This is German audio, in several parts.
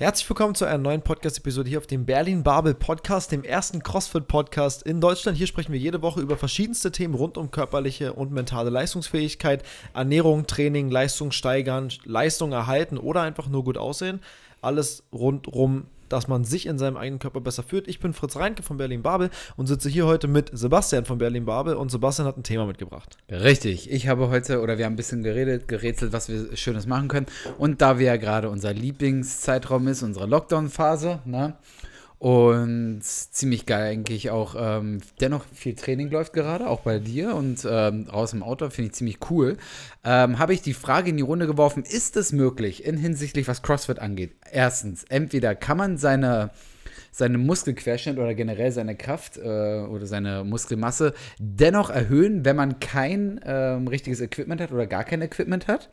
Herzlich willkommen zu einer neuen Podcast-Episode hier auf dem Berlin Babel Podcast, dem ersten CrossFit-Podcast in Deutschland. Hier sprechen wir jede Woche über verschiedenste Themen rund um körperliche und mentale Leistungsfähigkeit, Ernährung, Training, Leistung steigern, Leistung erhalten oder einfach nur gut aussehen. Alles rundrum dass man sich in seinem eigenen Körper besser fühlt. Ich bin Fritz Reinke von Berlin Babel und sitze hier heute mit Sebastian von Berlin Babel und Sebastian hat ein Thema mitgebracht. Richtig, ich habe heute oder wir haben ein bisschen geredet, gerätselt, was wir Schönes machen können. Und da wir ja gerade unser Lieblingszeitraum ist, unsere Lockdown-Phase, ne? Und ziemlich geil eigentlich auch. Ähm, dennoch viel Training läuft gerade, auch bei dir und ähm, raus im Outdoor finde ich ziemlich cool. Ähm, Habe ich die Frage in die Runde geworfen, ist es möglich in hinsichtlich was CrossFit angeht? Erstens, entweder kann man seine seine Muskelquerschnitt oder generell seine Kraft äh, oder seine Muskelmasse dennoch erhöhen, wenn man kein ähm, richtiges Equipment hat oder gar kein Equipment hat?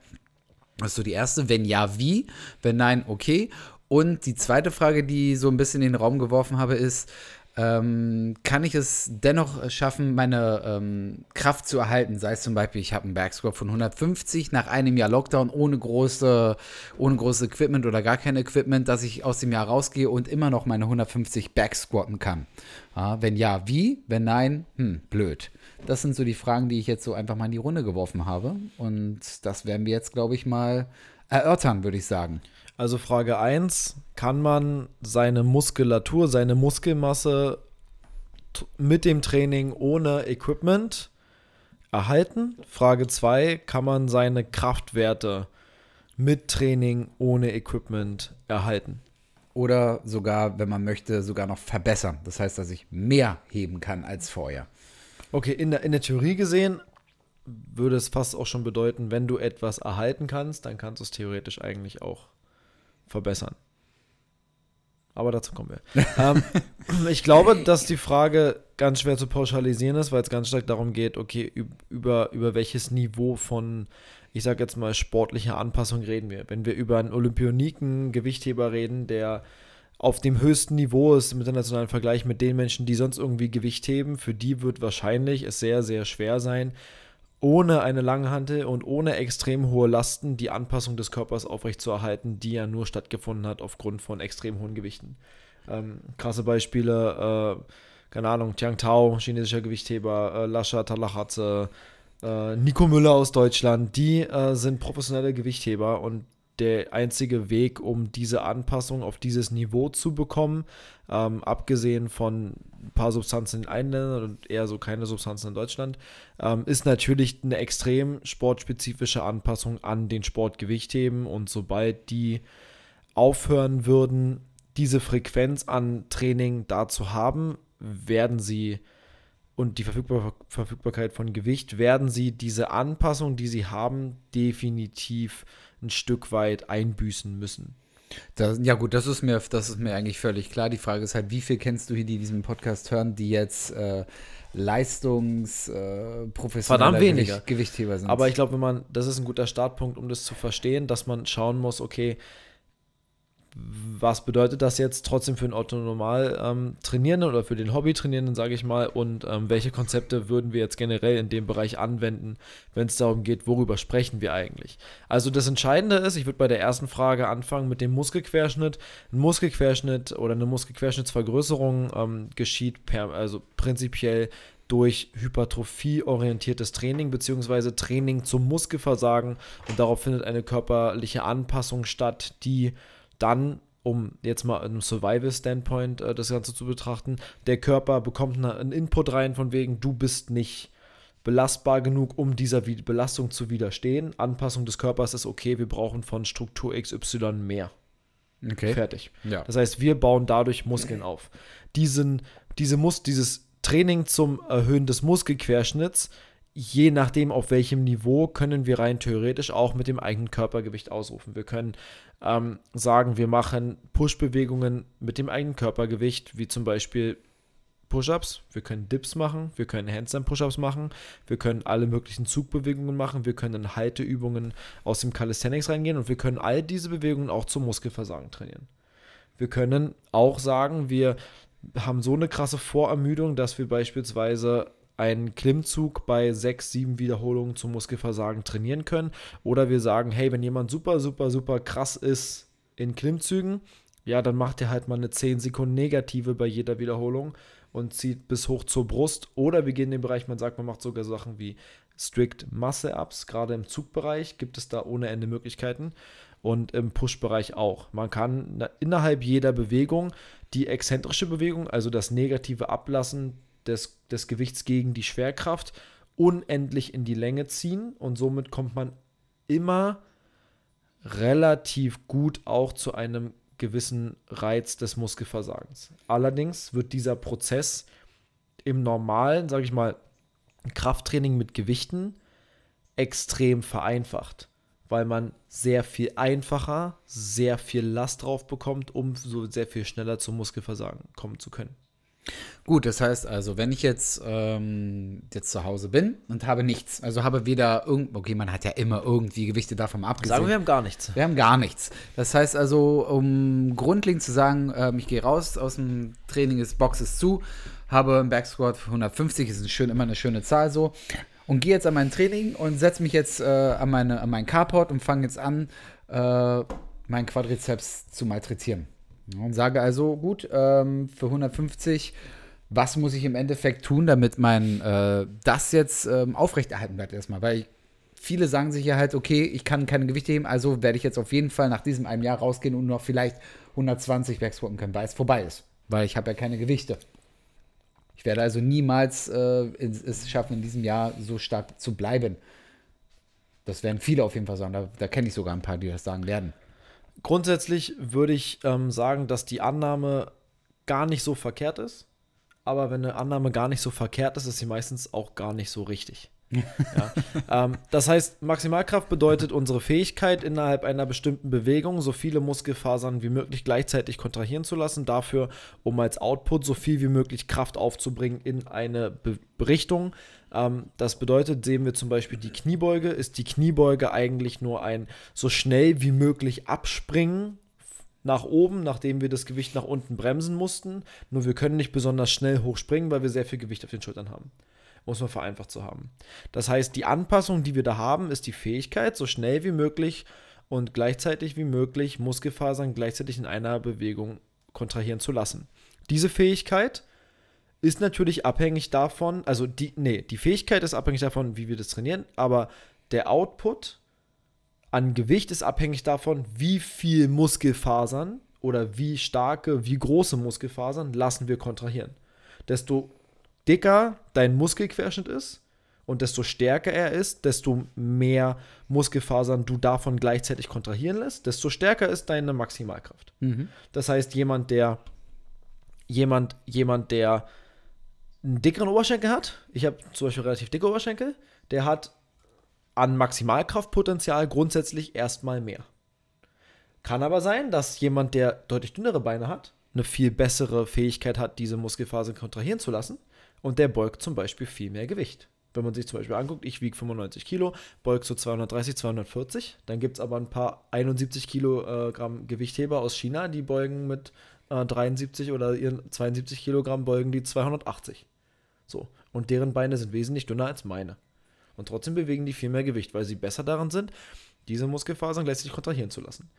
Das ist so die erste. Wenn ja, wie? Wenn nein, okay. Und die zweite Frage, die ich so ein bisschen in den Raum geworfen habe, ist, ähm, kann ich es dennoch schaffen, meine ähm, Kraft zu erhalten? Sei es zum Beispiel, ich habe einen Bergscore von 150 nach einem Jahr Lockdown ohne große, ohne großes Equipment oder gar kein Equipment, dass ich aus dem Jahr rausgehe und immer noch meine 150 Backsquatten kann. Ja, wenn ja, wie? Wenn nein, hm, blöd. Das sind so die Fragen, die ich jetzt so einfach mal in die Runde geworfen habe. Und das werden wir jetzt, glaube ich, mal erörtern, würde ich sagen. Also Frage 1, kann man seine Muskulatur, seine Muskelmasse mit dem Training ohne Equipment erhalten? Frage 2, kann man seine Kraftwerte mit Training ohne Equipment erhalten? Oder sogar, wenn man möchte, sogar noch verbessern. Das heißt, dass ich mehr heben kann als vorher. Okay, in der, in der Theorie gesehen würde es fast auch schon bedeuten, wenn du etwas erhalten kannst, dann kannst du es theoretisch eigentlich auch verbessern. Aber dazu kommen wir. ähm, ich glaube, dass die Frage ganz schwer zu pauschalisieren ist, weil es ganz stark darum geht, okay, über, über welches Niveau von, ich sage jetzt mal, sportlicher Anpassung reden wir. Wenn wir über einen Olympioniken, Gewichtheber reden, der auf dem höchsten Niveau ist im internationalen Vergleich mit den Menschen, die sonst irgendwie Gewicht heben, für die wird wahrscheinlich es sehr, sehr schwer sein, ohne eine lange Hantel und ohne extrem hohe Lasten die Anpassung des Körpers aufrechtzuerhalten, die ja nur stattgefunden hat aufgrund von extrem hohen Gewichten. Ähm, krasse Beispiele, äh, keine Ahnung, Tiang Tao, chinesischer Gewichtheber, äh, Lascha Talachatze, äh, Nico Müller aus Deutschland, die äh, sind professionelle Gewichtheber und der einzige Weg, um diese Anpassung auf dieses Niveau zu bekommen, ähm, abgesehen von ein paar Substanzen in einem Ländern und eher so keine Substanzen in Deutschland, ähm, ist natürlich eine extrem sportspezifische Anpassung an den Sportgewichtheben. und sobald die aufhören würden, diese Frequenz an Training da zu haben, werden sie und die Verfügbar Verfügbarkeit von Gewicht, werden sie diese Anpassung, die sie haben, definitiv ein Stück weit einbüßen müssen. Das, ja gut, das ist, mir, das ist mir eigentlich völlig klar. Die Frage ist halt, wie viel kennst du hier, die diesen Podcast hören, die jetzt äh, leistungsprofessioneller äh, Gewicht, Gewichtheber sind? Aber ich glaube, wenn man, das ist ein guter Startpunkt, um das zu verstehen, dass man schauen muss, okay, was bedeutet das jetzt trotzdem für einen Autonormal-Trainierenden ähm, oder für den Hobby-Trainierenden, sage ich mal, und ähm, welche Konzepte würden wir jetzt generell in dem Bereich anwenden, wenn es darum geht, worüber sprechen wir eigentlich? Also das Entscheidende ist, ich würde bei der ersten Frage anfangen mit dem Muskelquerschnitt. Ein Muskelquerschnitt oder eine Muskelquerschnittsvergrößerung ähm, geschieht per, also prinzipiell durch hypertrophieorientiertes Training bzw. Training zum Muskelversagen und darauf findet eine körperliche Anpassung statt, die dann um jetzt mal im Survival-Standpoint äh, das Ganze zu betrachten, der Körper bekommt eine, einen Input rein von wegen, du bist nicht belastbar genug, um dieser Belastung zu widerstehen. Anpassung des Körpers ist okay, wir brauchen von Struktur XY mehr. Okay. Fertig. Ja. Das heißt, wir bauen dadurch Muskeln auf. Diesen, diese Mus dieses Training zum Erhöhen des Muskelquerschnitts je nachdem, auf welchem Niveau, können wir rein theoretisch auch mit dem eigenen Körpergewicht ausrufen. Wir können ähm, sagen, wir machen Push-Bewegungen mit dem eigenen Körpergewicht, wie zum Beispiel Push-ups, wir können Dips machen, wir können Handstand-Push-ups machen, wir können alle möglichen Zugbewegungen machen, wir können Halteübungen aus dem Calisthenics reingehen und wir können all diese Bewegungen auch zum Muskelversagen trainieren. Wir können auch sagen, wir haben so eine krasse Vorermüdung, dass wir beispielsweise einen Klimmzug bei sechs, sieben Wiederholungen zum Muskelversagen trainieren können. Oder wir sagen, hey, wenn jemand super, super, super krass ist in Klimmzügen, ja, dann macht er halt mal eine 10 Sekunden negative bei jeder Wiederholung und zieht bis hoch zur Brust. Oder wir gehen in den Bereich, man sagt, man macht sogar Sachen wie Strict Masse-Ups. Gerade im Zugbereich gibt es da ohne Ende Möglichkeiten und im Push-Bereich auch. Man kann innerhalb jeder Bewegung die exzentrische Bewegung, also das negative Ablassen des, des Gewichts gegen die Schwerkraft unendlich in die Länge ziehen und somit kommt man immer relativ gut auch zu einem gewissen Reiz des Muskelversagens. Allerdings wird dieser Prozess im normalen, sage ich mal, Krafttraining mit Gewichten extrem vereinfacht, weil man sehr viel einfacher, sehr viel Last drauf bekommt, um so sehr viel schneller zum Muskelversagen kommen zu können. Gut, das heißt also, wenn ich jetzt, ähm, jetzt zu Hause bin und habe nichts, also habe weder irgend, okay, man hat ja immer irgendwie Gewichte davon abgesehen. Sagen wir, wir haben gar nichts. Wir haben gar nichts. Das heißt also, um grundlegend zu sagen, ähm, ich gehe raus aus dem Training des Boxes zu, habe einen Backsquat für 150, ist ein schön, immer eine schöne Zahl so, und gehe jetzt an mein Training und setze mich jetzt äh, an, meine, an meinen Carport und fange jetzt an, äh, meinen Quadrizeps zu malträtieren. Und sage also, gut, ähm, für 150, was muss ich im Endeffekt tun, damit mein äh, das jetzt ähm, aufrechterhalten bleibt erstmal? Weil ich, viele sagen sich ja halt, okay, ich kann keine Gewichte heben, also werde ich jetzt auf jeden Fall nach diesem einem Jahr rausgehen und noch vielleicht 120 Backsquatten können, weil es vorbei ist. Weil ich habe ja keine Gewichte. Ich werde also niemals äh, es schaffen, in diesem Jahr so stark zu bleiben. Das werden viele auf jeden Fall sagen. Da, da kenne ich sogar ein paar, die das sagen werden. Grundsätzlich würde ich ähm, sagen, dass die Annahme gar nicht so verkehrt ist. Aber wenn eine Annahme gar nicht so verkehrt ist, ist sie meistens auch gar nicht so richtig. ja. ähm, das heißt, Maximalkraft bedeutet unsere Fähigkeit, innerhalb einer bestimmten Bewegung so viele Muskelfasern wie möglich gleichzeitig kontrahieren zu lassen, dafür, um als Output so viel wie möglich Kraft aufzubringen in eine Be Richtung, ähm, das bedeutet, sehen wir zum Beispiel die Kniebeuge, ist die Kniebeuge eigentlich nur ein so schnell wie möglich abspringen nach oben, nachdem wir das Gewicht nach unten bremsen mussten. Nur wir können nicht besonders schnell hochspringen, weil wir sehr viel Gewicht auf den Schultern haben muss man vereinfacht zu haben. Das heißt, die Anpassung, die wir da haben, ist die Fähigkeit, so schnell wie möglich und gleichzeitig wie möglich Muskelfasern gleichzeitig in einer Bewegung kontrahieren zu lassen. Diese Fähigkeit ist natürlich abhängig davon, also die, nee, die Fähigkeit ist abhängig davon, wie wir das trainieren, aber der Output an Gewicht ist abhängig davon, wie viel Muskelfasern oder wie starke, wie große Muskelfasern lassen wir kontrahieren. Desto dicker dein Muskelquerschnitt ist und desto stärker er ist, desto mehr Muskelfasern du davon gleichzeitig kontrahieren lässt, desto stärker ist deine Maximalkraft. Mhm. Das heißt, jemand, der jemand, jemand, der einen dickeren Oberschenkel hat, ich habe zum Beispiel relativ dicke Oberschenkel, der hat an Maximalkraftpotenzial grundsätzlich erstmal mehr. Kann aber sein, dass jemand, der deutlich dünnere Beine hat, eine viel bessere Fähigkeit hat, diese Muskelfasern kontrahieren zu lassen und der beugt zum Beispiel viel mehr Gewicht. Wenn man sich zum Beispiel anguckt, ich wiege 95 Kilo, beug so 230, 240, dann gibt es aber ein paar 71 Kilogramm äh, Gewichtheber aus China, die beugen mit äh, 73 oder ihren 72 Kilogramm beugen die 280. So. Und deren Beine sind wesentlich dünner als meine. Und trotzdem bewegen die viel mehr Gewicht, weil sie besser daran sind, diese Muskelfasern gleichzeitig kontrahieren zu lassen.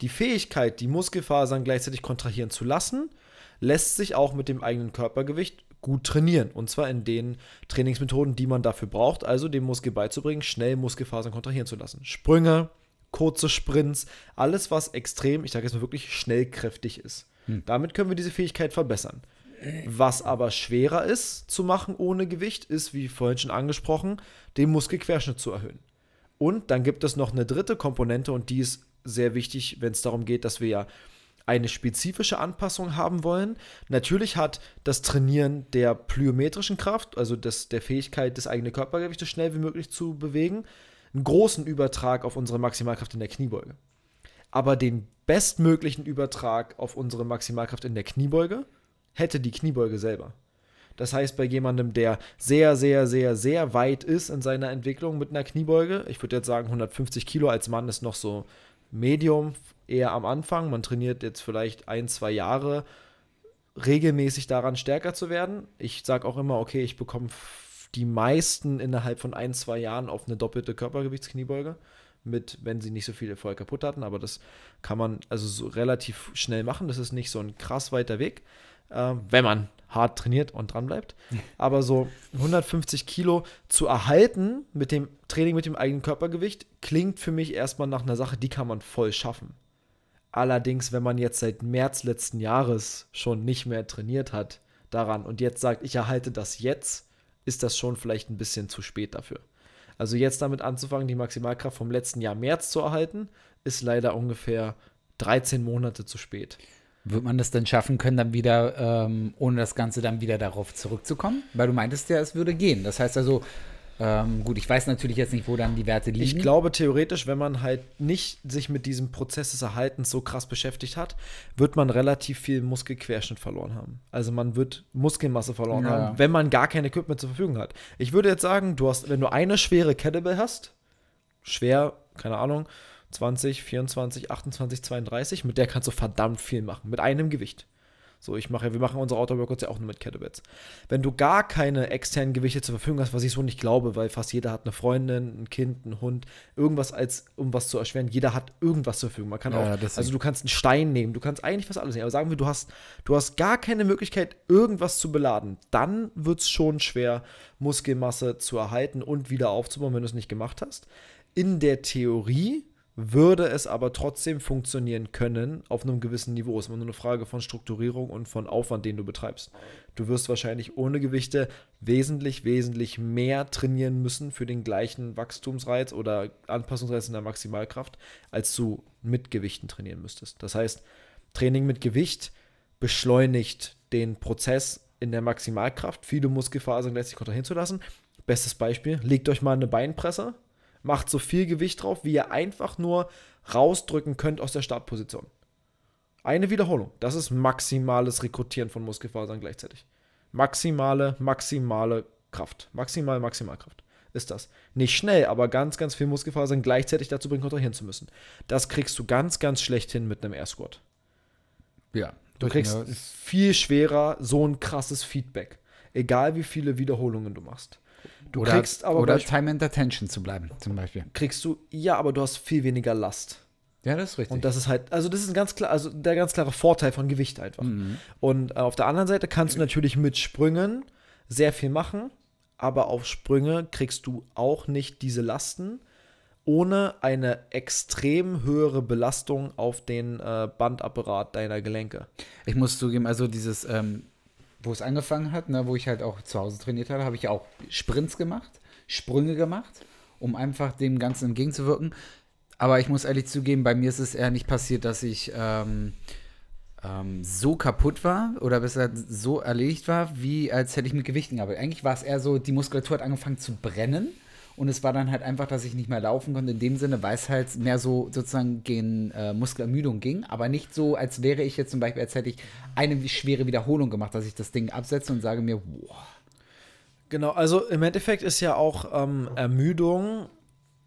Die Fähigkeit, die Muskelfasern gleichzeitig kontrahieren zu lassen, lässt sich auch mit dem eigenen Körpergewicht gut trainieren. Und zwar in den Trainingsmethoden, die man dafür braucht, also dem Muskel beizubringen, schnell Muskelfasern kontrahieren zu lassen. Sprünge, kurze Sprints, alles, was extrem, ich sage jetzt mal wirklich, schnellkräftig ist. Hm. Damit können wir diese Fähigkeit verbessern. Was aber schwerer ist zu machen ohne Gewicht, ist, wie vorhin schon angesprochen, den Muskelquerschnitt zu erhöhen. Und dann gibt es noch eine dritte Komponente und die ist sehr wichtig, wenn es darum geht, dass wir ja eine spezifische Anpassung haben wollen. Natürlich hat das Trainieren der plyometrischen Kraft, also des, der Fähigkeit, das eigene Körpergewicht so schnell wie möglich zu bewegen, einen großen Übertrag auf unsere Maximalkraft in der Kniebeuge. Aber den bestmöglichen Übertrag auf unsere Maximalkraft in der Kniebeuge hätte die Kniebeuge selber. Das heißt, bei jemandem, der sehr, sehr, sehr, sehr weit ist in seiner Entwicklung mit einer Kniebeuge, ich würde jetzt sagen, 150 Kilo als Mann ist noch so Medium, eher am Anfang. Man trainiert jetzt vielleicht ein, zwei Jahre regelmäßig daran, stärker zu werden. Ich sage auch immer, okay, ich bekomme die meisten innerhalb von ein, zwei Jahren auf eine doppelte Körpergewichtskniebeuge mit, wenn sie nicht so viel Erfolg kaputt hatten. Aber das kann man also so relativ schnell machen. Das ist nicht so ein krass weiter Weg, äh, wenn man hart trainiert und dran bleibt. Aber so 150 Kilo zu erhalten mit dem Training mit dem eigenen Körpergewicht klingt für mich erstmal nach einer Sache, die kann man voll schaffen. Allerdings, wenn man jetzt seit März letzten Jahres schon nicht mehr trainiert hat daran und jetzt sagt, ich erhalte das jetzt, ist das schon vielleicht ein bisschen zu spät dafür. Also jetzt damit anzufangen, die Maximalkraft vom letzten Jahr März zu erhalten, ist leider ungefähr 13 Monate zu spät. Wird man das denn schaffen können, dann wieder, ähm, ohne das Ganze dann wieder darauf zurückzukommen? Weil du meintest ja, es würde gehen. Das heißt also, ähm, gut, ich weiß natürlich jetzt nicht, wo dann die Werte liegen. Ich glaube, theoretisch, wenn man halt nicht sich mit diesem Prozess des Erhaltens so krass beschäftigt hat, wird man relativ viel Muskelquerschnitt verloren haben. Also man wird Muskelmasse verloren ja. haben, wenn man gar kein Equipment zur Verfügung hat. Ich würde jetzt sagen, du hast, wenn du eine schwere Kettlebell hast, schwer, keine Ahnung, 20, 24, 28, 32, mit der kannst du verdammt viel machen, mit einem Gewicht. So, ich mache, wir machen unsere Outdoor-Workouts ja auch nur mit Kettlebells. Wenn du gar keine externen Gewichte zur Verfügung hast, was ich so nicht glaube, weil fast jeder hat eine Freundin, ein Kind, einen Hund, irgendwas als, um was zu erschweren, jeder hat irgendwas zur Verfügung. Man kann ja, auch, also du kannst einen Stein nehmen, du kannst eigentlich was alles nehmen. Aber sagen wir, du hast, du hast gar keine Möglichkeit, irgendwas zu beladen, dann wird es schon schwer, Muskelmasse zu erhalten und wieder aufzubauen, wenn du es nicht gemacht hast. In der Theorie würde es aber trotzdem funktionieren können auf einem gewissen Niveau. Es ist immer nur eine Frage von Strukturierung und von Aufwand, den du betreibst. Du wirst wahrscheinlich ohne Gewichte wesentlich, wesentlich mehr trainieren müssen für den gleichen Wachstumsreiz oder Anpassungsreiz in der Maximalkraft, als du mit Gewichten trainieren müsstest. Das heißt, Training mit Gewicht beschleunigt den Prozess in der Maximalkraft, viele Muskelfasern letztlich kontraheren zu lassen. Bestes Beispiel, legt euch mal eine Beinpresse macht so viel Gewicht drauf, wie ihr einfach nur rausdrücken könnt aus der Startposition. Eine Wiederholung. Das ist maximales Rekrutieren von Muskelfasern gleichzeitig. Maximale, maximale Kraft. Maximal, maximal Kraft ist das. Nicht schnell, aber ganz, ganz viel Muskelfasern gleichzeitig dazu bringen, kontrahieren zu müssen. Das kriegst du ganz, ganz schlecht hin mit einem Air Squat. Ja. Du kriegst viel schwerer so ein krasses Feedback. Egal wie viele Wiederholungen du machst. Du oder, kriegst aber. Oder Time and Attention zu bleiben, zum Beispiel. Kriegst du, ja, aber du hast viel weniger Last. Ja, das ist richtig. Und das ist halt, also das ist ein ganz klar, also der ganz klare Vorteil von Gewicht einfach. Mhm. Und äh, auf der anderen Seite kannst du natürlich mit Sprüngen sehr viel machen, aber auf Sprünge kriegst du auch nicht diese Lasten ohne eine extrem höhere Belastung auf den äh, Bandapparat deiner Gelenke. Ich muss zugeben, also dieses ähm, wo es angefangen hat, ne, wo ich halt auch zu Hause trainiert habe, habe ich auch Sprints gemacht, Sprünge gemacht, um einfach dem Ganzen entgegenzuwirken. Aber ich muss ehrlich zugeben, bei mir ist es eher nicht passiert, dass ich ähm, ähm, so kaputt war oder besser so erledigt war, wie als hätte ich mit Gewichten gearbeitet. Eigentlich war es eher so, die Muskulatur hat angefangen zu brennen und es war dann halt einfach, dass ich nicht mehr laufen konnte. In dem Sinne, weil es halt mehr so sozusagen gegen äh, Muskelermüdung ging. Aber nicht so, als wäre ich jetzt zum Beispiel, als hätte ich eine schwere Wiederholung gemacht, dass ich das Ding absetze und sage mir, wow. Genau, also im Endeffekt ist ja auch ähm, Ermüdung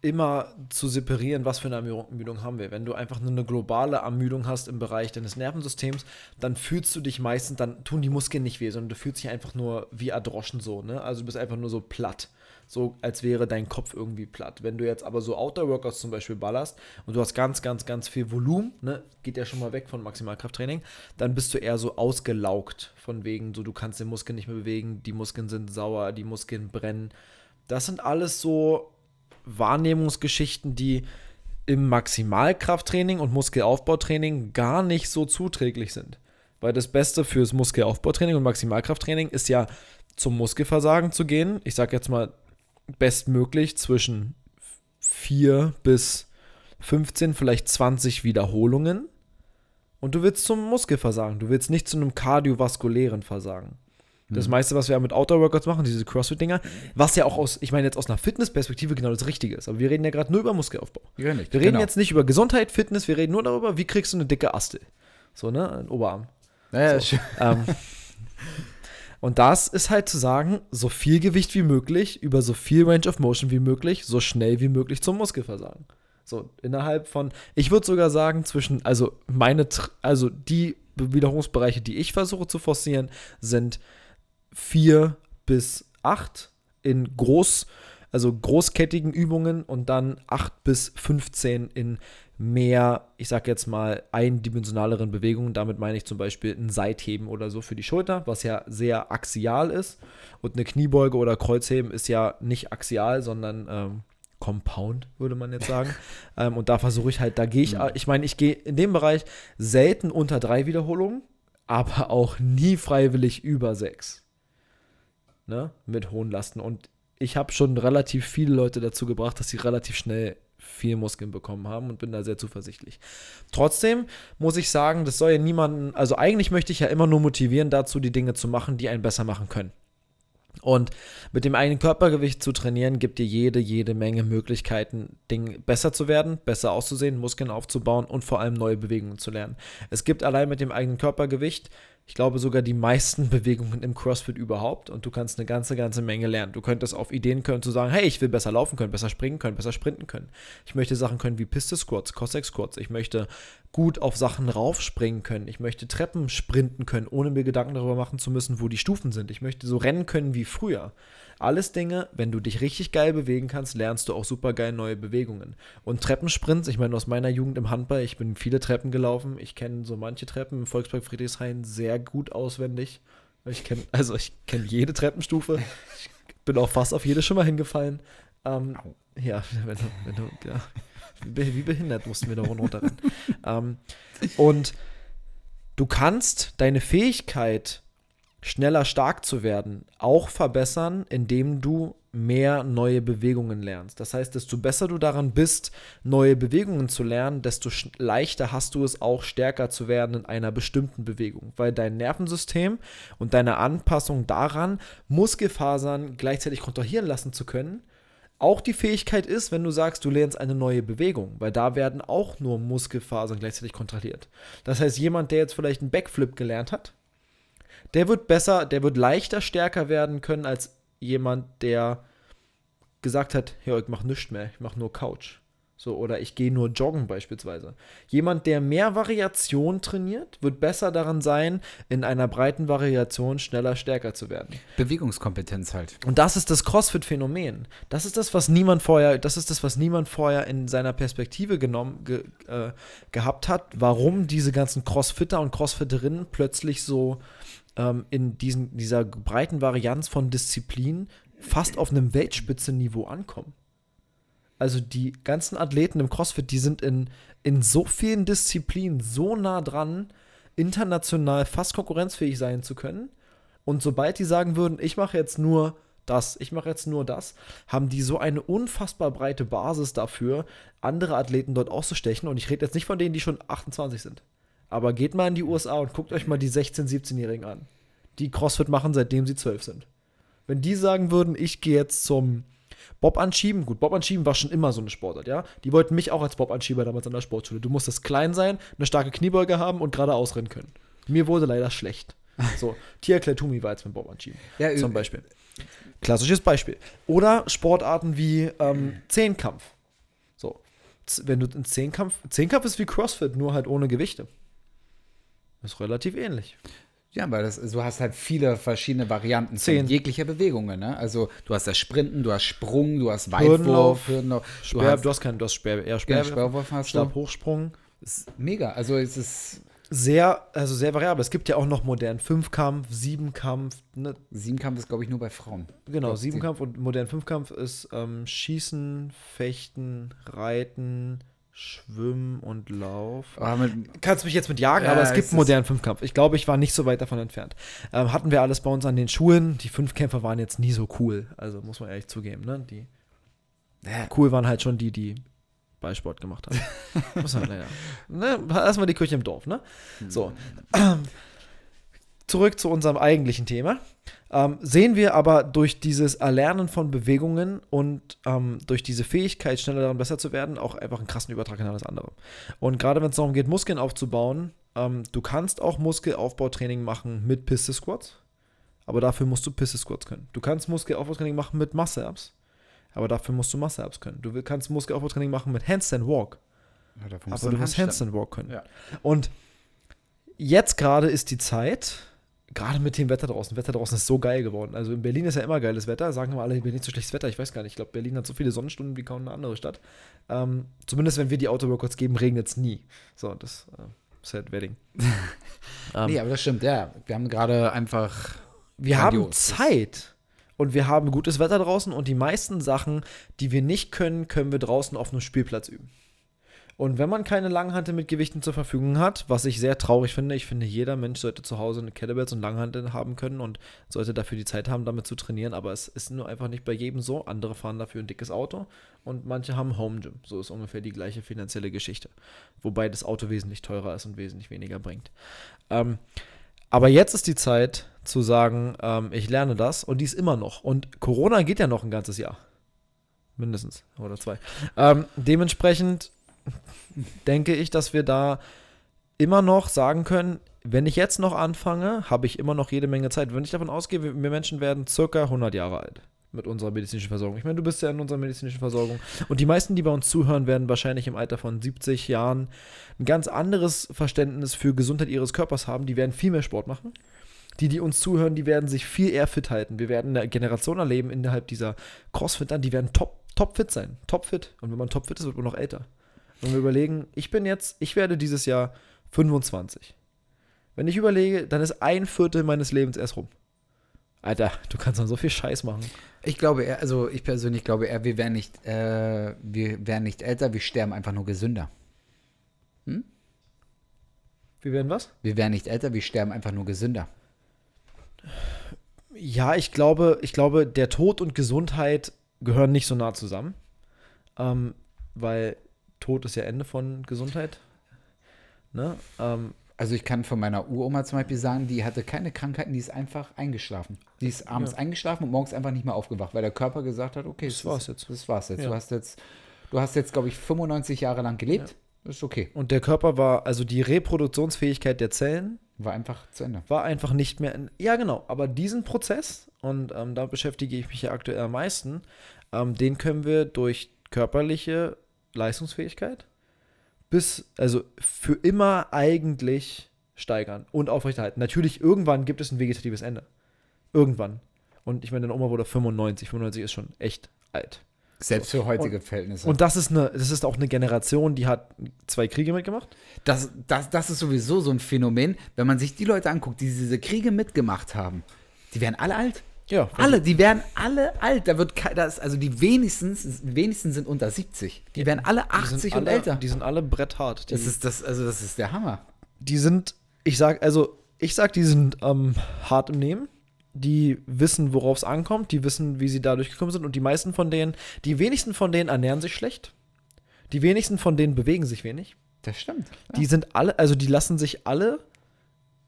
immer zu separieren, was für eine Ermüdung haben wir. Wenn du einfach nur eine globale Ermüdung hast im Bereich deines Nervensystems, dann fühlst du dich meistens, dann tun die Muskeln nicht weh, sondern du fühlst dich einfach nur wie erdroschen so, ne? Also du bist einfach nur so platt. So als wäre dein Kopf irgendwie platt. Wenn du jetzt aber so Outdoor-Workouts zum Beispiel ballerst und du hast ganz, ganz, ganz viel Volumen, ne, geht ja schon mal weg von Maximalkrafttraining, dann bist du eher so ausgelaugt von wegen, so du kannst den Muskel nicht mehr bewegen, die Muskeln sind sauer, die Muskeln brennen. Das sind alles so Wahrnehmungsgeschichten, die im Maximalkrafttraining und Muskelaufbautraining gar nicht so zuträglich sind. Weil das Beste fürs Muskelaufbautraining und Maximalkrafttraining ist ja zum Muskelversagen zu gehen. Ich sage jetzt mal bestmöglich zwischen 4 bis 15, vielleicht 20 Wiederholungen. Und du willst zum Muskelversagen, du willst nicht zu einem kardiovaskulären Versagen. Das mhm. meiste, was wir mit Outdoor-Workouts machen, diese CrossFit-Dinger, was ja auch aus, ich meine jetzt aus einer Fitness-Perspektive genau das Richtige ist. Aber wir reden ja gerade nur über Muskelaufbau. Ja, nicht, wir reden genau. jetzt nicht über Gesundheit, Fitness, wir reden nur darüber, wie kriegst du eine dicke Astel. So, ne? Ein Oberarm. Naja, so. ähm, Und das ist halt zu sagen, so viel Gewicht wie möglich, über so viel Range of Motion wie möglich, so schnell wie möglich zum Muskelversagen. So, innerhalb von, ich würde sogar sagen, zwischen, also meine, also die Wiederholungsbereiche, die ich versuche zu forcieren, sind 4 bis 8 in groß, also großkettigen Übungen und dann 8 bis 15 in mehr, ich sag jetzt mal, eindimensionaleren Bewegungen. Damit meine ich zum Beispiel ein Seitheben oder so für die Schulter, was ja sehr axial ist. Und eine Kniebeuge oder Kreuzheben ist ja nicht axial, sondern ähm, Compound, würde man jetzt sagen. ähm, und da versuche ich halt, da gehe ich, ich meine, ich gehe in dem Bereich selten unter drei Wiederholungen, aber auch nie freiwillig über sechs ne, mit hohen Lasten. Und ich habe schon relativ viele Leute dazu gebracht, dass sie relativ schnell viel Muskeln bekommen haben und bin da sehr zuversichtlich. Trotzdem muss ich sagen, das soll ja niemanden, also eigentlich möchte ich ja immer nur motivieren dazu, die Dinge zu machen, die einen besser machen können. Und mit dem eigenen Körpergewicht zu trainieren, gibt dir jede, jede Menge Möglichkeiten, Dinge besser zu werden, besser auszusehen, Muskeln aufzubauen und vor allem neue Bewegungen zu lernen. Es gibt allein mit dem eigenen Körpergewicht ich glaube sogar die meisten Bewegungen im CrossFit überhaupt und du kannst eine ganze, ganze Menge lernen. Du könntest auf Ideen können zu sagen, hey, ich will besser laufen können, besser springen können, besser sprinten können. Ich möchte Sachen können wie Piste Squats, Cossack Squats. Ich möchte gut auf Sachen raufspringen können. Ich möchte Treppen sprinten können, ohne mir Gedanken darüber machen zu müssen, wo die Stufen sind. Ich möchte so rennen können wie früher. Alles Dinge, wenn du dich richtig geil bewegen kannst, lernst du auch super geil neue Bewegungen. Und Treppensprints, ich meine, aus meiner Jugend im Handball, ich bin viele Treppen gelaufen. Ich kenne so manche Treppen im Volkspark Friedrichshain sehr gut auswendig. Ich kenne, also ich kenne jede Treppenstufe. Ich bin auch fast auf jede schon mal hingefallen. Ähm, ja, wenn du, wenn du ja, wie behindert mussten wir da runterrennen. ähm, und du kannst deine Fähigkeit schneller stark zu werden, auch verbessern, indem du mehr neue Bewegungen lernst. Das heißt, desto besser du daran bist, neue Bewegungen zu lernen, desto leichter hast du es auch stärker zu werden in einer bestimmten Bewegung, weil dein Nervensystem und deine Anpassung daran, Muskelfasern gleichzeitig kontrahieren lassen zu können, auch die Fähigkeit ist, wenn du sagst, du lernst eine neue Bewegung, weil da werden auch nur Muskelfasern gleichzeitig kontrahiert. Das heißt, jemand, der jetzt vielleicht einen Backflip gelernt hat, der wird besser, der wird leichter stärker werden können als jemand, der gesagt hat, ja, ich mach nichts mehr, ich mach nur Couch. So, oder ich gehe nur joggen beispielsweise. Jemand, der mehr Variation trainiert, wird besser daran sein, in einer breiten Variation schneller stärker zu werden. Bewegungskompetenz halt. Und das ist das CrossFit-Phänomen. Das ist das, was niemand vorher, das ist das, was niemand vorher in seiner Perspektive genommen, ge, äh, gehabt hat, warum diese ganzen Crossfitter und Crossfitterinnen plötzlich so ähm, in diesen, dieser breiten Varianz von Disziplinen fast auf einem Weltspitzenniveau ankommen. Also die ganzen Athleten im CrossFit, die sind in, in so vielen Disziplinen so nah dran, international fast konkurrenzfähig sein zu können. Und sobald die sagen würden, ich mache jetzt nur das, ich mache jetzt nur das, haben die so eine unfassbar breite Basis dafür, andere Athleten dort auszustechen. Und ich rede jetzt nicht von denen, die schon 28 sind. Aber geht mal in die USA und guckt euch mal die 16-, 17-Jährigen an, die CrossFit machen, seitdem sie 12 sind. Wenn die sagen würden, ich gehe jetzt zum Bob anschieben, gut, Bob anschieben war schon immer so eine Sportart, ja. Die wollten mich auch als Bob anschieber damals an der Sportschule. Du musstest klein sein, eine starke Kniebeuge haben und geradeaus rennen können. Mir wurde leider schlecht. So, Tia Kletumi war jetzt mit Bob anschieben. Ja, zum äh, Beispiel. Klassisches Beispiel. Oder Sportarten wie ähm, mhm. Zehnkampf. So, wenn du einen Zehnkampf, Zehnkampf ist wie CrossFit, nur halt ohne Gewichte. Ist relativ ähnlich. Ja, weil das, du hast halt viele verschiedene Varianten Zehn. jeglicher Bewegungen. Ne? Also du hast das Sprinten, du hast Sprung, du hast Weitwurf, Hürdenlauf, Hürdenlauf Sperr, du, hast, du hast keinen, du hast Sperr, eher Sperr, ja, Sperrwurf hast Stabhochsprung. Ist mega, also es ist sehr, also sehr variabel. Es gibt ja auch noch modernen Fünfkampf, Siebenkampf. Ne? Siebenkampf ist glaube ich nur bei Frauen. Genau, Siebenkampf und modernen Fünfkampf ist ähm, Schießen, Fechten, Reiten, Schwimmen und Lauf. Ah, Kannst mich jetzt mit jagen, ja, aber es gibt einen modernen Fünfkampf. Ich glaube, ich war nicht so weit davon entfernt. Ähm, hatten wir alles bei uns an den Schulen. Die Fünfkämpfer waren jetzt nie so cool. Also muss man ehrlich zugeben. Ne? Die cool waren halt schon die, die Ballsport gemacht haben. muss man leider. Ne? Erstmal die Küche im Dorf, ne? Hm. So zurück zu unserem eigentlichen Thema. Ähm, sehen wir aber durch dieses Erlernen von Bewegungen und ähm, durch diese Fähigkeit, schneller daran besser zu werden, auch einfach einen krassen Übertrag in alles andere. Und gerade wenn es darum geht, Muskeln aufzubauen, ähm, du kannst auch Muskelaufbautraining machen mit Piste Squats, aber dafür musst du Piste Squats können. Du kannst Muskelaufbautraining machen mit Muscle-Ups, aber dafür musst du Muscle-Ups können. Du kannst Muskelaufbautraining machen mit Handstand Walk, ja, aber du musst Handstand Walk können. Ja. Und jetzt gerade ist die Zeit, gerade mit dem Wetter draußen, Wetter draußen ist so geil geworden. Also in Berlin ist ja immer geiles Wetter, sagen immer alle, in Berlin ist so schlechtes Wetter, ich weiß gar nicht. Ich glaube, Berlin hat so viele Sonnenstunden wie kaum eine andere Stadt. Ähm, zumindest wenn wir die Autoworkouts geben, regnet es nie. So, das äh, ist halt Wedding. um. Ähm, nee, aber das stimmt, ja. Wir haben gerade einfach. Wir haben Zeit. Und wir haben gutes Wetter draußen und die meisten Sachen, die wir nicht können, können wir draußen auf einem Spielplatz üben. Und wenn man keine Langhantel mit Gewichten zur Verfügung hat, was ich sehr traurig finde, ich finde, jeder Mensch sollte zu Hause eine Kettlebells und Langhantel haben können und sollte dafür die Zeit haben, damit zu trainieren, aber es ist nur einfach nicht bei jedem so. Andere fahren dafür ein dickes Auto und manche haben Home Gym. So ist ungefähr die gleiche finanzielle Geschichte. Wobei das Auto wesentlich teurer ist und wesentlich weniger bringt. Ähm, aber jetzt ist die Zeit zu sagen, ähm, ich lerne das und dies immer noch. Und Corona geht ja noch ein ganzes Jahr mindestens oder zwei. Ähm, dementsprechend denke ich, dass wir da immer noch sagen können, wenn ich jetzt noch anfange, habe ich immer noch jede Menge Zeit. Wenn ich davon ausgehe, wir Menschen werden circa 100 Jahre alt mit unserer medizinischen Versorgung. Ich meine, du bist ja in unserer medizinischen Versorgung. Und die meisten, die bei uns zuhören, werden wahrscheinlich im Alter von 70 Jahren ein ganz anderes Verständnis für Gesundheit ihres Körpers haben. Die werden viel mehr Sport machen. Die, die uns zuhören, die werden sich viel eher fit halten. Wir werden eine Generation erleben innerhalb dieser Crossfit Crossfitter, die werden top, top fit sein. Top fit. Und wenn man top fit ist, wird man noch älter. Wenn wir überlegen, ich bin jetzt, ich werde dieses Jahr 25. Wenn ich überlege, dann ist ein Viertel meines Lebens erst rum. Alter, du kannst dann so viel Scheiß machen. Ich glaube eher, also ich persönlich glaube eher, wir werden nicht, äh, wir werden nicht älter, wir sterben einfach nur gesünder. Hm? Wir werden was? Wir werden nicht älter, wir sterben einfach nur gesünder. Ja, ich glaube, ich glaube, der Tod und Gesundheit gehören nicht so nah zusammen. Ähm, weil Tod ist ja Ende von Gesundheit. Ne? Ähm, also ich kann von meiner Uroma zum Beispiel sagen, die hatte keine Krankheiten, die ist einfach eingeschlafen. Die ist abends ja. eingeschlafen und morgens einfach nicht mehr aufgewacht, weil der Körper gesagt hat, okay, das, das war's jetzt. Das war's jetzt. Ja. Du hast jetzt, du hast jetzt, glaube ich, 95 Jahre lang gelebt. Ja. Das ist okay. Und der Körper war, also die Reproduktionsfähigkeit der Zellen war einfach zu Ende. War einfach nicht mehr. In, ja, genau. Aber diesen Prozess, und ähm, da beschäftige ich mich ja aktuell am meisten, ähm, den können wir durch körperliche Leistungsfähigkeit bis, also für immer eigentlich steigern und aufrechterhalten. Natürlich, irgendwann gibt es ein vegetatives Ende. Irgendwann. Und ich meine, deine Oma wurde 95. 95 ist schon echt alt. Selbst für heutige und, Verhältnisse. Und das ist, eine, das ist auch eine Generation, die hat zwei Kriege mitgemacht. Das, das, das ist sowieso so ein Phänomen, wenn man sich die Leute anguckt, die diese Kriege mitgemacht haben. Die werden alle alt. Ja. Alle, die werden alle alt. Da wird das, also die wenigstens, wenigstens sind unter 70. Die werden alle 80 und alle, älter. Die sind alle bretthart. Das ist das, also das ist der Hammer. Die sind, ich sag, also ich sag, die sind ähm, hart im Nehmen. Die wissen, worauf es ankommt. Die wissen, wie sie dadurch gekommen sind. Und die meisten von denen, die wenigsten von denen ernähren sich schlecht. Die wenigsten von denen bewegen sich wenig. Das stimmt. Ja. Die sind alle, also die lassen sich alle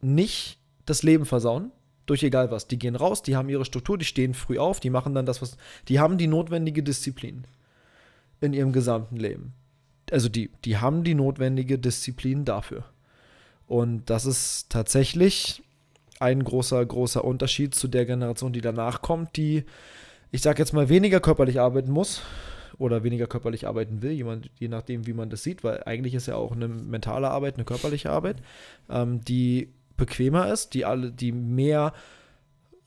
nicht das Leben versauen durch egal was. Die gehen raus, die haben ihre Struktur, die stehen früh auf, die machen dann das, was. Die haben die notwendige Disziplin in ihrem gesamten Leben. Also die, die haben die notwendige Disziplin dafür. Und das ist tatsächlich ein großer, großer Unterschied zu der Generation, die danach kommt, die, ich sag jetzt mal, weniger körperlich arbeiten muss oder weniger körperlich arbeiten will, jemand, je nachdem, wie man das sieht, weil eigentlich ist ja auch eine mentale Arbeit, eine körperliche Arbeit, ähm, die bequemer ist, die alle, die mehr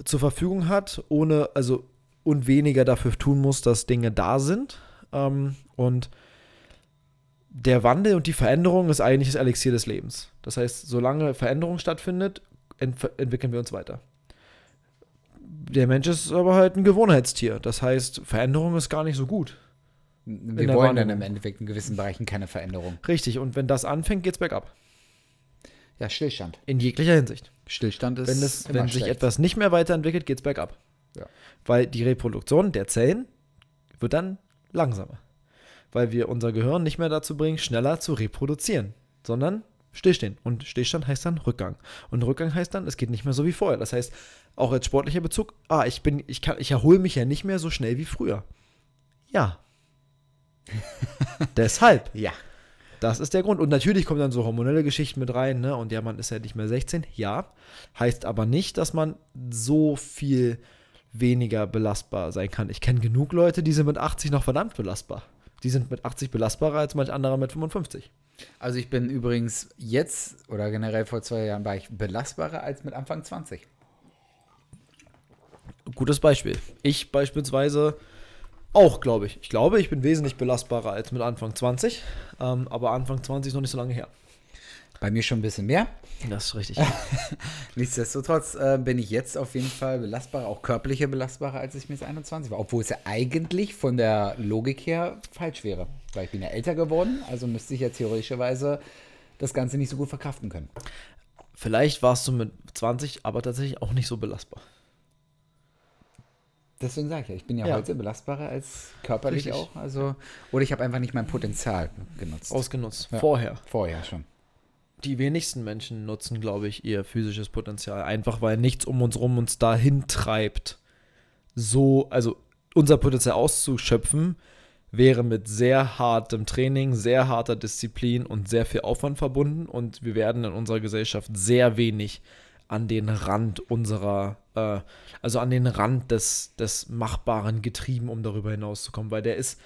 zur Verfügung hat, ohne, also und weniger dafür tun muss, dass Dinge da sind. Ähm, und der Wandel und die Veränderung ist eigentlich das Elixier des Lebens. Das heißt, solange Veränderung stattfindet, ent entwickeln wir uns weiter. Der Mensch ist aber halt ein Gewohnheitstier. Das heißt, Veränderung ist gar nicht so gut. Wir wollen Warnung. dann im Endeffekt in gewissen Bereichen keine Veränderung. Richtig, und wenn das anfängt, geht's bergab. Ja, Stillstand. In jeglicher Hinsicht. Stillstand ist. Wenn, es, wenn sich schlecht. etwas nicht mehr weiterentwickelt, geht es bergab. Ja. Weil die Reproduktion der Zellen wird dann langsamer. Weil wir unser Gehirn nicht mehr dazu bringen, schneller zu reproduzieren, sondern stillstehen. Und Stillstand heißt dann Rückgang. Und Rückgang heißt dann, es geht nicht mehr so wie vorher. Das heißt, auch als sportlicher Bezug, ah, ich bin, ich kann, ich erhole mich ja nicht mehr so schnell wie früher. Ja. Deshalb. Ja. Das ist der Grund. Und natürlich kommen dann so hormonelle Geschichten mit rein, ne? Und ja, man ist ja nicht mehr 16. Ja. Heißt aber nicht, dass man so viel weniger belastbar sein kann. Ich kenne genug Leute, die sind mit 80 noch verdammt belastbar. Die sind mit 80 belastbarer als manch anderer mit 55. Also ich bin übrigens jetzt oder generell vor zwei Jahren war ich belastbarer als mit Anfang 20. Gutes Beispiel. Ich beispielsweise auch, glaube ich. Ich glaube, ich bin wesentlich belastbarer als mit Anfang 20. Ähm, aber Anfang 20 ist noch nicht so lange her. Bei mir schon ein bisschen mehr. Das ist richtig. Nichtsdestotrotz äh, bin ich jetzt auf jeden Fall belastbarer, auch körperlicher belastbarer, als ich mit 21 war. Obwohl es ja eigentlich von der Logik her falsch wäre. Weil ich bin ja älter geworden, also müsste ich ja theoretischerweise das Ganze nicht so gut verkraften können. Vielleicht warst du mit 20 aber tatsächlich auch nicht so belastbar. Deswegen sage ich ja, ich bin ja, ja. heute belastbarer als körperlich Richtig. auch. Also, oder ich habe einfach nicht mein Potenzial genutzt. Ausgenutzt. Ja. Vorher. Vorher schon. Die wenigsten Menschen nutzen, glaube ich, ihr physisches Potenzial, einfach weil nichts um uns rum uns dahin treibt. So, also unser Potenzial auszuschöpfen, wäre mit sehr hartem Training, sehr harter Disziplin und sehr viel Aufwand verbunden. Und wir werden in unserer Gesellschaft sehr wenig an den Rand unserer äh, also an den Rand des, des Machbaren getrieben, um darüber hinauszukommen, weil der ist,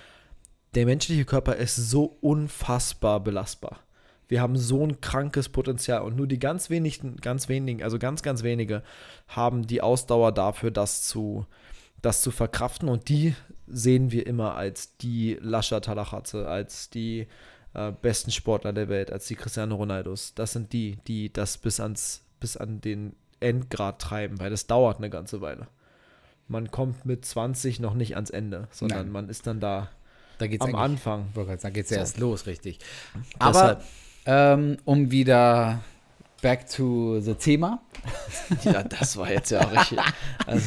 der menschliche Körper ist so unfassbar belastbar. Wir haben so ein krankes Potenzial und nur die ganz wenigen, ganz wenigen, also ganz, ganz wenige haben die Ausdauer dafür, das zu, das zu verkraften und die sehen wir immer als die Lascha Talachatze, als die äh, besten Sportler der Welt, als die Cristiano Ronaldos. Das sind die, die das bis ans bis an den Endgrad treiben, weil das dauert eine ganze Weile. Man kommt mit 20 noch nicht ans Ende, sondern Nein. man ist dann da, da geht's am Anfang. Da geht es so. erst los, richtig. Aber ähm, um wieder back to the Thema. ja, das war jetzt ja auch richtig. Also,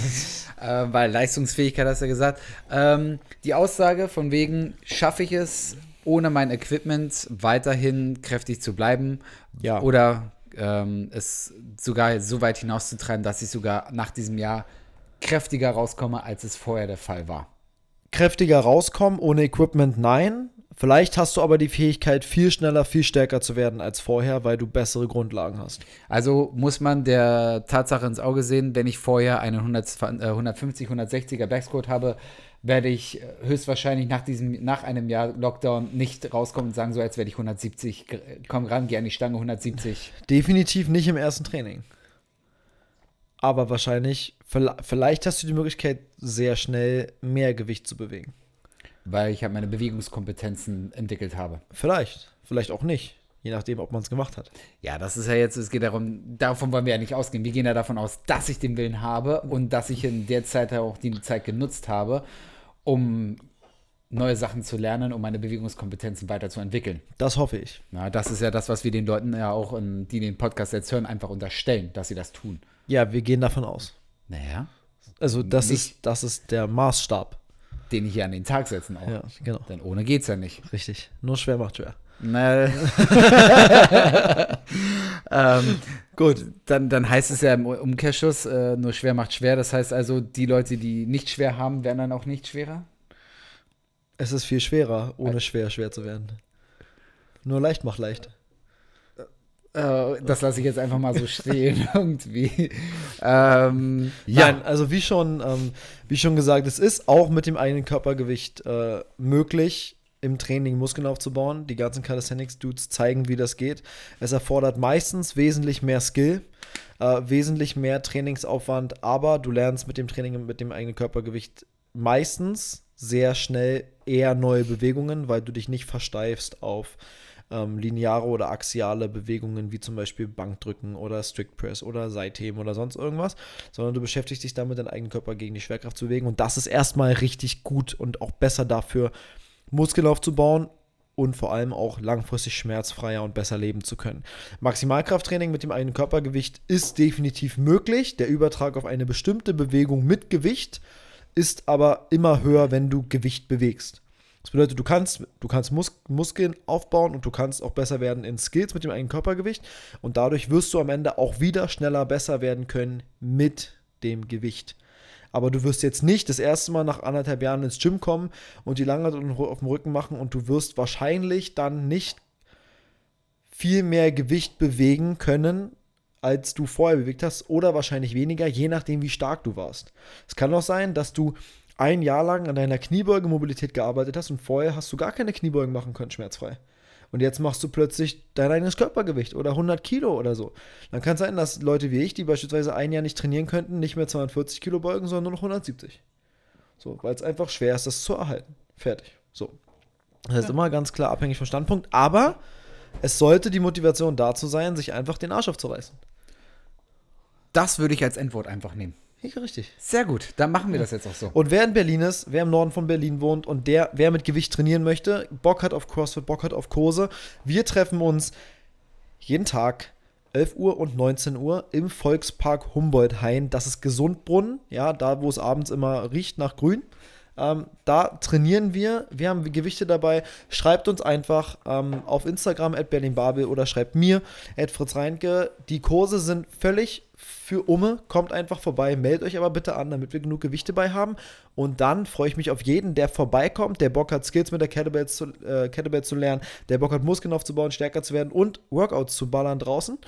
äh, weil Leistungsfähigkeit hast du ja gesagt. Ähm, die Aussage von wegen, schaffe ich es, ohne mein Equipment weiterhin kräftig zu bleiben? Ja. Oder ähm, es sogar so weit hinauszutreiben, dass ich sogar nach diesem Jahr kräftiger rauskomme, als es vorher der Fall war. Kräftiger rauskommen ohne Equipment, nein. Vielleicht hast du aber die Fähigkeit, viel schneller, viel stärker zu werden als vorher, weil du bessere Grundlagen hast. Also muss man der Tatsache ins Auge sehen, wenn ich vorher einen 100, äh, 150, 160er Backscode habe, werde ich äh, höchstwahrscheinlich nach diesem, nach einem Jahr Lockdown nicht rauskommen und sagen, so jetzt werde ich 170, komm ran, geh an die Stange 170. Definitiv nicht im ersten Training. Aber wahrscheinlich, vielleicht hast du die Möglichkeit, sehr schnell mehr Gewicht zu bewegen. Weil ich halt meine Bewegungskompetenzen entwickelt habe. Vielleicht, vielleicht auch nicht. Je nachdem, ob man es gemacht hat. Ja, das ist ja jetzt, es geht darum, davon wollen wir ja nicht ausgehen. Wir gehen ja davon aus, dass ich den Willen habe und dass ich in der Zeit auch die Zeit genutzt habe, um neue Sachen zu lernen, um meine Bewegungskompetenzen weiterzuentwickeln. Das hoffe ich. Na, das ist ja das, was wir den Leuten ja auch, in, die den Podcast jetzt hören, einfach unterstellen, dass sie das tun. Ja, wir gehen davon aus. Naja. Also das ist das ist der Maßstab. Den ich hier an den Tag setzen auch. Ja, genau. Denn ohne geht's ja nicht. Richtig. Nur schwer macht schwer. Nein. ähm, Gut. Dann, dann heißt es ja im Umkehrschluss, äh, nur schwer macht schwer. Das heißt also, die Leute, die nicht schwer haben, werden dann auch nicht schwerer? Es ist viel schwerer, ohne äh. schwer schwer zu werden. Nur leicht macht leicht. Äh, äh, das lasse ich jetzt einfach mal so stehen irgendwie. Ähm, ja, nein, ah. also wie schon, ähm, wie schon gesagt, es ist auch mit dem eigenen Körpergewicht äh, möglich, im Training Muskeln aufzubauen. Die ganzen Calisthenics-Dudes zeigen, wie das geht. Es erfordert meistens wesentlich mehr Skill, äh, wesentlich mehr Trainingsaufwand, aber du lernst mit dem Training mit dem eigenen Körpergewicht meistens sehr schnell eher neue Bewegungen, weil du dich nicht versteifst auf ähm, lineare oder axiale Bewegungen, wie zum Beispiel Bankdrücken oder Strict Press oder Seitheben oder sonst irgendwas, sondern du beschäftigst dich damit, deinen eigenen Körper gegen die Schwerkraft zu bewegen. Und das ist erstmal richtig gut und auch besser dafür, Muskeln aufzubauen und vor allem auch langfristig schmerzfreier und besser leben zu können. Maximalkrafttraining mit dem eigenen Körpergewicht ist definitiv möglich. Der Übertrag auf eine bestimmte Bewegung mit Gewicht ist aber immer höher, wenn du Gewicht bewegst. Das bedeutet, du kannst, du kannst Mus Muskeln aufbauen und du kannst auch besser werden in Skills mit dem eigenen Körpergewicht und dadurch wirst du am Ende auch wieder schneller besser werden können mit dem Gewicht. Aber du wirst jetzt nicht das erste Mal nach anderthalb Jahren ins Gym kommen und die Langhantel auf dem Rücken machen und du wirst wahrscheinlich dann nicht viel mehr Gewicht bewegen können, als du vorher bewegt hast oder wahrscheinlich weniger, je nachdem, wie stark du warst. Es kann auch sein, dass du ein Jahr lang an deiner Kniebeugemobilität gearbeitet hast und vorher hast du gar keine Kniebeugen machen können, schmerzfrei. Und jetzt machst du plötzlich dein eigenes Körpergewicht oder 100 Kilo oder so. Dann kann es sein, dass Leute wie ich, die beispielsweise ein Jahr nicht trainieren könnten, nicht mehr 240 Kilo beugen, sondern nur noch 170. So, weil es einfach schwer ist, das zu erhalten. Fertig. So. Das ist ja. immer ganz klar abhängig vom Standpunkt, aber es sollte die Motivation dazu sein, sich einfach den Arsch aufzureißen. Das würde ich als Endwort einfach nehmen richtig. Sehr gut, dann machen wir das jetzt auch so. Und wer in Berlin ist, wer im Norden von Berlin wohnt und der, wer mit Gewicht trainieren möchte, Bock hat auf CrossFit, Bock hat auf Kurse, wir treffen uns jeden Tag 11 Uhr und 19 Uhr im Volkspark Humboldt-Hain. Das ist Gesundbrunnen, ja, da wo es abends immer riecht nach Grün. Ähm, da trainieren wir. Wir haben Gewichte dabei. Schreibt uns einfach ähm, auf Instagram at berlinbabel oder schreibt mir at Fritz Reinke. Die Kurse sind völlig für Umme. Kommt einfach vorbei. Meldet euch aber bitte an, damit wir genug Gewichte bei haben. Und dann freue ich mich auf jeden, der vorbeikommt, der Bock hat, Skills mit der Kettlebell zu, äh, Kettlebell zu lernen, der Bock hat, Muskeln aufzubauen, stärker zu werden und Workouts zu ballern draußen.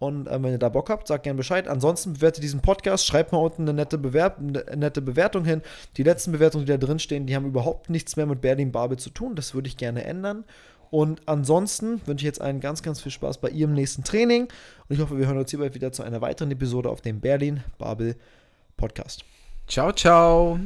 Und äh, wenn ihr da Bock habt, sagt gerne Bescheid. Ansonsten bewertet diesen Podcast, schreibt mal unten eine nette, Bewerb eine nette Bewertung hin. Die letzten Bewertungen, die da drin stehen, die haben überhaupt nichts mehr mit Berlin Babel zu tun. Das würde ich gerne ändern. Und ansonsten wünsche ich jetzt allen ganz, ganz viel Spaß bei Ihrem nächsten Training. Und ich hoffe, wir hören uns hier bald wieder zu einer weiteren Episode auf dem Berlin Babel Podcast. Ciao, ciao.